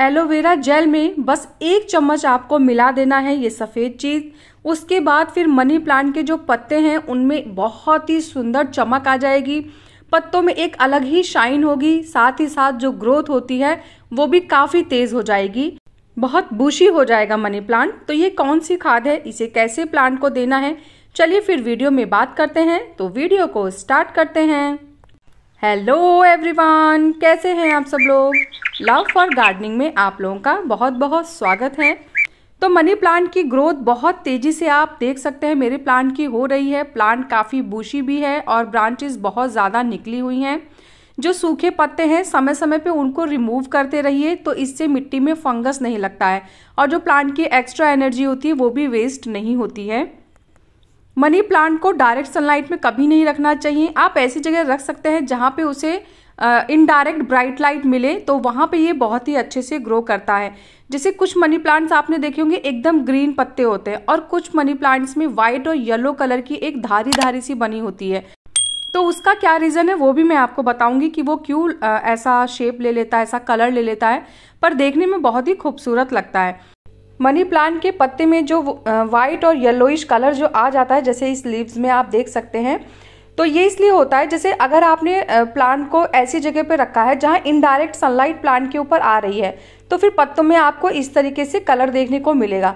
aloe vera gel में बस एक चम्मच आपको मिला देना है ये सफ़ेद चीज़ उसके बाद फिर मनी प्लांट के जो पत्ते हैं उनमें बहुत ही सुंदर चमक आ जाएगी पत्तों में एक अलग ही शाइन होगी साथ ही साथ जो ग्रोथ होती है वो भी काफ़ी तेज़ हो जाएगी बहुत बूशी हो जाएगा मनी प्लांट तो ये कौन सी खाद है इसे कैसे प्लांट को देना है चलिए फिर वीडियो में बात करते हैं तो वीडियो को स्टार्ट करते हैं हेलो एवरीवन कैसे हैं आप सब लोग लव फॉर गार्डनिंग में आप लोगों का बहुत बहुत स्वागत है तो मनी प्लांट की ग्रोथ बहुत तेज़ी से आप देख सकते हैं मेरे प्लांट की हो रही है प्लांट काफ़ी बूशी भी है और ब्रांचेस बहुत ज़्यादा निकली हुई हैं जो सूखे पत्ते हैं समय समय पे उनको रिमूव करते रहिए तो इससे मिट्टी में फंगस नहीं लगता है और जो प्लांट की एक्स्ट्रा एनर्जी होती है वो भी वेस्ट नहीं होती है मनी प्लांट को डायरेक्ट सनलाइट में कभी नहीं रखना चाहिए आप ऐसी जगह रख सकते हैं जहाँ पे उसे इनडायरेक्ट ब्राइट लाइट मिले तो वहाँ पे ये बहुत ही अच्छे से ग्रो करता है जैसे कुछ मनी प्लांट्स आपने देखे होंगे एकदम ग्रीन पत्ते होते हैं और कुछ मनी प्लांट्स में वाइट और येलो कलर की एक धारी धारी सी बनी होती है तो उसका क्या रीज़न है वो भी मैं आपको बताऊंगी कि वो क्यों ऐसा शेप ले लेता है ऐसा कलर ले लेता है पर देखने में बहुत ही खूबसूरत लगता है मनी प्लांट के पत्ते में जो वाइट और येलोइश कलर जो आ जाता है जैसे इस लीव्स में आप देख सकते हैं तो ये इसलिए होता है जैसे अगर आपने प्लांट को ऐसी जगह पर रखा है जहाँ इनडायरेक्ट सनलाइट प्लांट के ऊपर आ रही है तो फिर पत्तों में आपको इस तरीके से कलर देखने को मिलेगा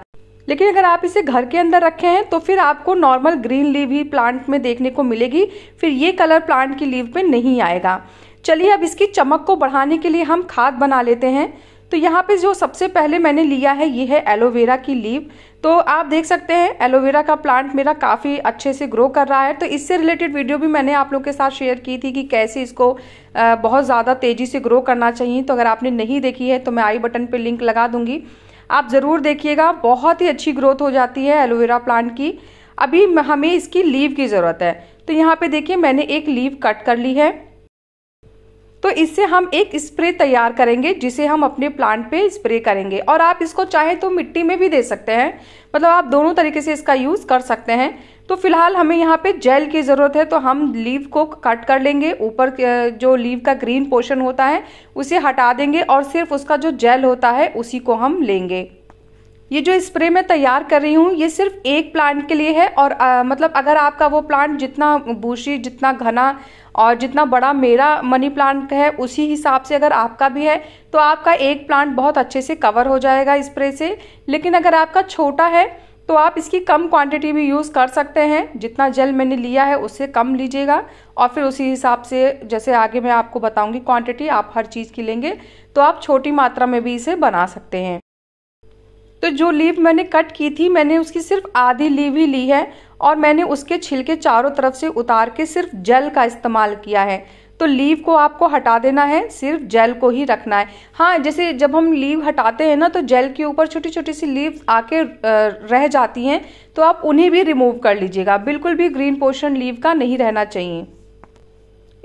लेकिन अगर आप इसे घर के अंदर रखे हैं तो फिर आपको नॉर्मल ग्रीन लीव ही प्लांट में देखने को मिलेगी फिर ये कलर प्लांट की लीव पे नहीं आएगा चलिए अब इसकी चमक को बढ़ाने के लिए हम खाद बना लेते हैं तो यहाँ पे जो सबसे पहले मैंने लिया है ये है एलोवेरा की लीव तो आप देख सकते हैं एलोवेरा का प्लांट मेरा काफ़ी अच्छे से ग्रो कर रहा है तो इससे रिलेटेड वीडियो भी मैंने आप लोग के साथ शेयर की थी कि कैसे इसको बहुत ज़्यादा तेज़ी से ग्रो करना चाहिए तो अगर आपने नहीं देखी है तो मैं आई बटन पर लिंक लगा दूँगी आप ज़रूर देखिएगा बहुत ही अच्छी ग्रोथ हो जाती है एलोवेरा प्लांट की अभी हमें इसकी लीव की ज़रूरत है तो यहाँ पे देखिए मैंने एक लीव कट कर ली है तो इससे हम एक स्प्रे तैयार करेंगे जिसे हम अपने प्लांट पे स्प्रे करेंगे और आप इसको चाहे तो मिट्टी में भी दे सकते हैं मतलब आप दोनों तरीके से इसका यूज़ कर सकते हैं तो फिलहाल हमें यहाँ पे जेल की ज़रूरत है तो हम लीव को कट कर लेंगे ऊपर जो लीव का ग्रीन पोर्शन होता है उसे हटा देंगे और सिर्फ उसका जो जेल होता है उसी को हम लेंगे ये जो स्प्रे मैं तैयार कर रही हूँ ये सिर्फ एक प्लांट के लिए है और आ, मतलब अगर आपका वो प्लांट जितना बूशी जितना घना और जितना बड़ा मेरा मनी प्लांट है उसी हिसाब से अगर आपका भी है तो आपका एक प्लांट बहुत अच्छे से कवर हो जाएगा स्प्रे से लेकिन अगर आपका छोटा है तो आप इसकी कम क्वांटिटी भी यूज़ कर सकते हैं जितना जेल मैंने लिया है उससे कम लीजिएगा और फिर उसी हिसाब से जैसे आगे मैं आपको बताऊंगी क्वांटिटी आप हर चीज़ की लेंगे तो आप छोटी मात्रा में भी इसे बना सकते हैं तो जो लीव मैंने कट की थी मैंने उसकी सिर्फ आधी लीव ही ली है और मैंने उसके छिलके चारों तरफ से उतार के सिर्फ जेल का इस्तेमाल किया है तो लीव को आपको हटा देना है सिर्फ जेल को ही रखना है हाँ जैसे जब हम लीव हटाते हैं ना तो जेल के ऊपर छोटी छोटी सी लीव आके रह जाती हैं तो आप उन्हें भी रिमूव कर लीजिएगा बिल्कुल भी ग्रीन पोर्शन लीव का नहीं रहना चाहिए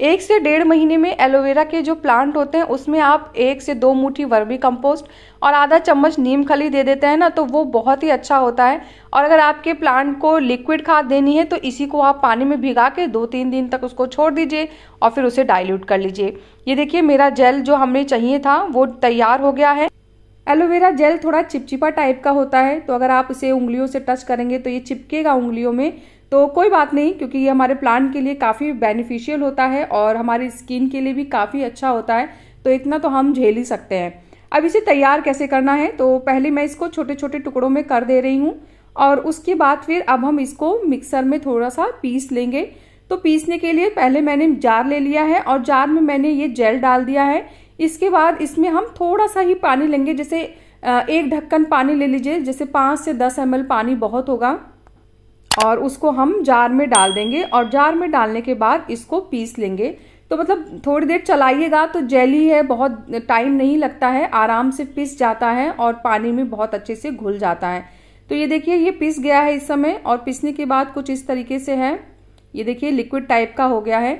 एक से डेढ़ महीने में एलोवेरा के जो प्लांट होते हैं उसमें आप एक से दो मुट्ठी वर्मी कंपोस्ट और आधा चम्मच नीम खली दे देते हैं ना तो वो बहुत ही अच्छा होता है और अगर आपके प्लांट को लिक्विड खाद देनी है तो इसी को आप पानी में भिगा के दो तीन दिन तक उसको छोड़ दीजिए और फिर उसे डाइल्यूट कर लीजिए ये देखिए मेरा जेल जो हमें चाहिए था वो तैयार हो गया है एलोवेरा जेल थोड़ा चिपचिपा टाइप का होता है तो अगर आप इसे उंगलियों से टच करेंगे तो ये चिपकेगा उंगलियों में तो कोई बात नहीं क्योंकि ये हमारे प्लांट के लिए काफ़ी बेनिफिशियल होता है और हमारी स्किन के लिए भी काफ़ी अच्छा होता है तो इतना तो हम झेल ही सकते हैं अब इसे तैयार कैसे करना है तो पहले मैं इसको छोटे छोटे टुकड़ों में कर दे रही हूँ और उसके बाद फिर अब हम इसको मिक्सर में थोड़ा सा पीस लेंगे तो पीसने के लिए पहले मैंने जार ले लिया है और जार में मैंने ये जेल डाल दिया है इसके बाद इसमें हम थोड़ा सा ही पानी लेंगे जैसे एक ढक्कन पानी ले लीजिए जैसे पाँच से दस एम पानी बहुत होगा और उसको हम जार में डाल देंगे और जार में डालने के बाद इसको पीस लेंगे तो मतलब थोड़ी देर चलाइएगा तो जेली है बहुत टाइम नहीं लगता है आराम से पिस जाता है और पानी में बहुत अच्छे से घुल जाता है तो ये देखिए ये पिस गया है इस समय और पिसने के बाद कुछ इस तरीके से है ये देखिए लिक्विड टाइप का हो गया है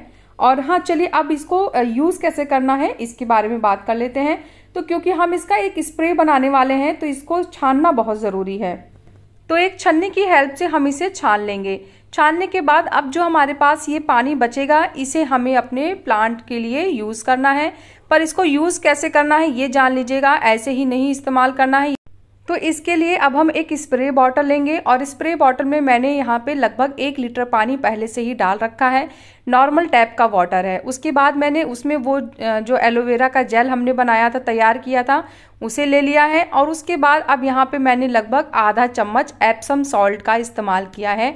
और हाँ चलिए अब इसको यूज़ कैसे करना है इसके बारे में बात कर लेते हैं तो क्योंकि हम इसका एक स्प्रे बनाने वाले हैं तो इसको छानना बहुत ज़रूरी है तो एक छन्नी की हेल्प से हम इसे छान लेंगे छानने के बाद अब जो हमारे पास ये पानी बचेगा इसे हमें अपने प्लांट के लिए यूज़ करना है पर इसको यूज़ कैसे करना है ये जान लीजिएगा ऐसे ही नहीं इस्तेमाल करना है तो इसके लिए अब हम एक स्प्रे बॉटल लेंगे और स्प्रे बॉटल में मैंने यहाँ पे लगभग एक लीटर पानी पहले से ही डाल रखा है नॉर्मल टैप का वाटर है उसके बाद मैंने उसमें वो जो एलोवेरा का जेल हमने बनाया था तैयार किया था उसे ले लिया है और उसके बाद अब यहाँ पे मैंने लगभग आधा चम्मच एप्सम सॉल्ट का इस्तेमाल किया है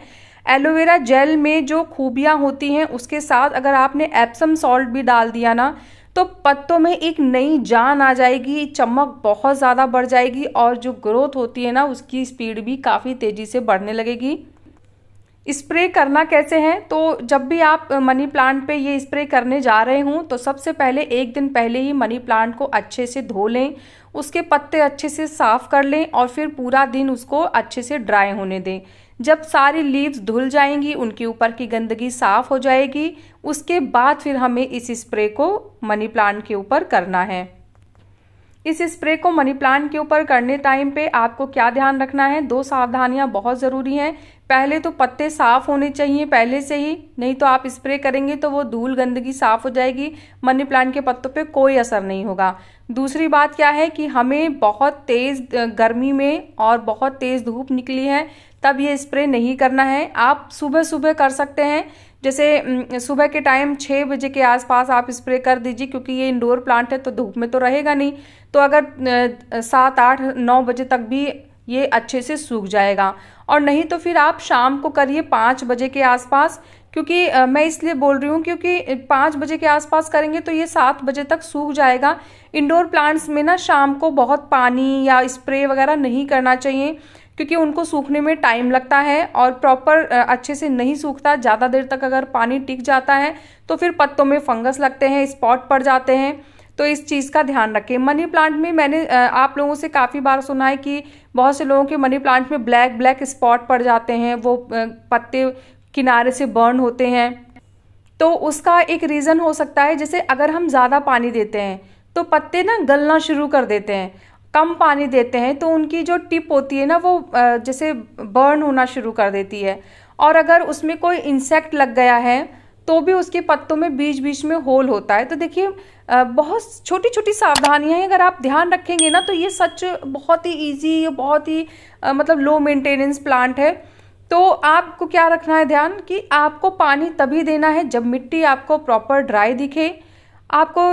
एलोवेरा जेल में जो खूबियाँ होती हैं उसके साथ अगर आपने एप्सम सॉल्ट भी डाल दिया ना तो पत्तों में एक नई जान आ जाएगी चमक बहुत ज़्यादा बढ़ जाएगी और जो ग्रोथ होती है ना उसकी स्पीड भी काफ़ी तेज़ी से बढ़ने लगेगी स्प्रे करना कैसे है तो जब भी आप मनी प्लांट पे ये स्प्रे करने जा रहे हों तो सबसे पहले एक दिन पहले ही मनी प्लांट को अच्छे से धो लें उसके पत्ते अच्छे से साफ़ कर लें और फिर पूरा दिन उसको अच्छे से ड्राई होने दें जब सारी लीव्स धुल जाएंगी उनके ऊपर की गंदगी साफ़ हो जाएगी उसके बाद फिर हमें इस स्प्रे को मनी प्लांट के ऊपर करना है इस स्प्रे को मनी प्लांट के ऊपर करने टाइम पे आपको क्या ध्यान रखना है दो सावधानियां बहुत ज़रूरी हैं पहले तो पत्ते साफ होने चाहिए पहले से ही नहीं तो आप स्प्रे करेंगे तो वो धूल गंदगी साफ हो जाएगी मनी प्लांट के पत्तों पे कोई असर नहीं होगा दूसरी बात क्या है कि हमें बहुत तेज़ गर्मी में और बहुत तेज़ धूप निकली है तब ये स्प्रे नहीं करना है आप सुबह सुबह कर सकते हैं जैसे सुबह के टाइम छः बजे के आसपास आप स्प्रे कर दीजिए क्योंकि ये इंडोर प्लांट है तो धूप में तो रहेगा नहीं तो अगर सात आठ नौ बजे तक भी ये अच्छे से सूख जाएगा और नहीं तो फिर आप शाम को करिए पाँच बजे के आसपास क्योंकि मैं इसलिए बोल रही हूँ क्योंकि पाँच बजे के आसपास करेंगे तो ये सात बजे तक सूख जाएगा इंडोर प्लांट्स में ना शाम को बहुत पानी या स्प्रे वगैरह नहीं करना चाहिए क्योंकि उनको सूखने में टाइम लगता है और प्रॉपर अच्छे से नहीं सूखता ज़्यादा देर तक अगर पानी टिक जाता है तो फिर पत्तों में फंगस लगते हैं स्पॉट पड़ जाते हैं तो इस चीज़ का ध्यान रखें मनी प्लांट में मैंने आप लोगों से काफ़ी बार सुना है कि बहुत से लोगों के मनी प्लांट में ब्लैक ब्लैक स्पॉट पड़ जाते हैं वो पत्ते किनारे से बर्न होते हैं तो उसका एक रीज़न हो सकता है जैसे अगर हम ज़्यादा पानी देते हैं तो पत्ते ना गलना शुरू कर देते हैं कम पानी देते हैं तो उनकी जो टिप होती है ना वो जैसे बर्न होना शुरू कर देती है और अगर उसमें कोई इंसेक्ट लग गया है तो भी उसके पत्तों में बीच बीच में होल होता है तो देखिए बहुत छोटी छोटी सावधानियां हैं अगर आप ध्यान रखेंगे ना तो ये सच बहुत ही ईजी बहुत ही मतलब लो मेंटेनेंस प्लांट है तो आपको क्या रखना है ध्यान कि आपको पानी तभी देना है जब मिट्टी आपको प्रॉपर ड्राई दिखे आपको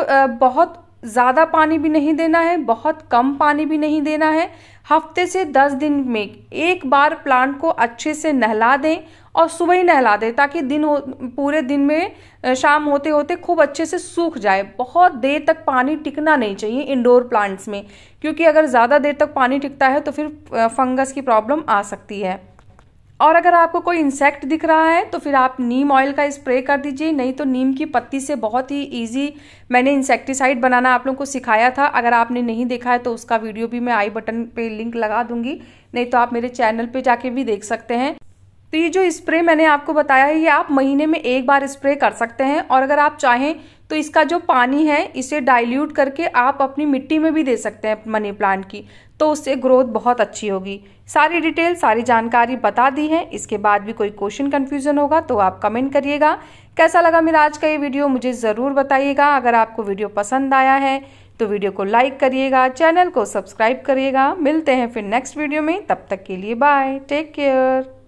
बहुत ज़्यादा पानी भी नहीं देना है बहुत कम पानी भी नहीं देना है हफ्ते से दस दिन में एक बार प्लांट को अच्छे से नहला दें और सुबह ही नहला दें ताकि दिन हो पूरे दिन में शाम होते होते खूब अच्छे से सूख जाए बहुत देर तक पानी टिकना नहीं चाहिए इंडोर प्लांट्स में क्योंकि अगर ज़्यादा देर तक पानी टिकता है तो फिर फंगस की प्रॉब्लम आ सकती है और अगर आपको कोई इंसेक्ट दिख रहा है तो फिर आप नीम ऑयल का स्प्रे कर दीजिए नहीं तो नीम की पत्ती से बहुत ही इजी मैंने इंसेक्टिसाइड बनाना आप लोगों को सिखाया था अगर आपने नहीं देखा है तो उसका वीडियो भी मैं आई बटन पे लिंक लगा दूंगी नहीं तो आप मेरे चैनल पे जाके भी देख सकते हैं तो ये जो स्प्रे मैंने आपको बताया है ये आप महीने में एक बार स्प्रे कर सकते हैं और अगर आप चाहें तो इसका जो पानी है इसे डाइल्यूट करके आप अपनी मिट्टी में भी दे सकते हैं मनी प्लांट की तो उससे ग्रोथ बहुत अच्छी होगी सारी डिटेल सारी जानकारी बता दी है इसके बाद भी कोई क्वेश्चन कन्फ्यूजन होगा तो आप कमेंट करिएगा कैसा लगा मेरा आज का ये वीडियो मुझे ज़रूर बताइएगा अगर आपको वीडियो पसंद आया है तो वीडियो को लाइक करिएगा चैनल को सब्सक्राइब करिएगा मिलते हैं फिर नेक्स्ट वीडियो में तब तक के लिए बाय टेक केयर